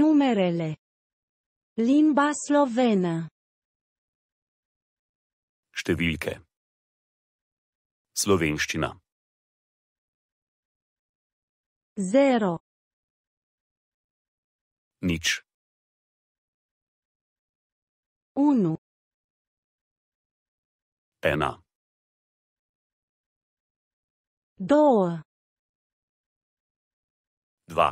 Numerele. Limba slovenă. Številke. Slovenščina. Zero. Nič. Uno. Ena. Două. Dva. Dva.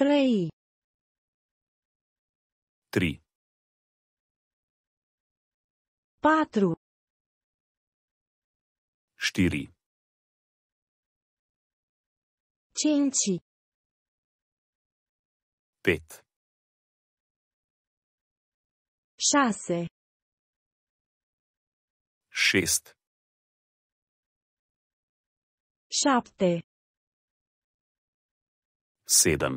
Trei. Три. Patru. Știri. Cinci. Pet. Șase. Șest. Șapte. Sedam.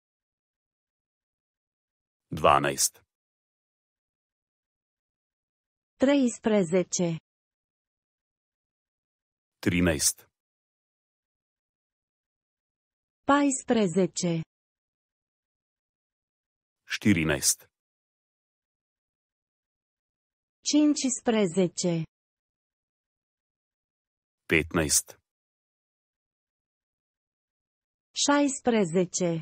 12. 13. 13. 14. 14. 15. 15. 16.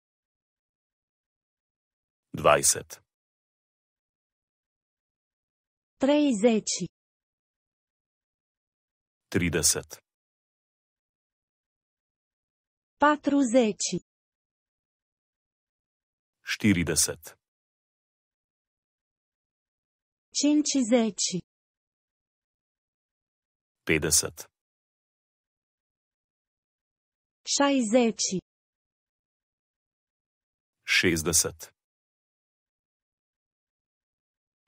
20. 30. 30. 40. 40. 50. 50. 60. 60.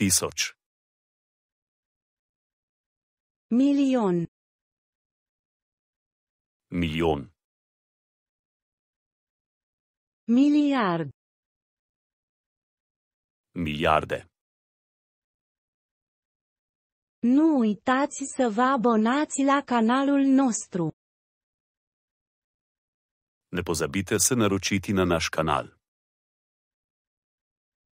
Tisoč. Milion. Milion. Miliard. Miliarde. Nu uitați să vă abonați la canalul nostru. Ne pozabite ne naročiti na naș canal.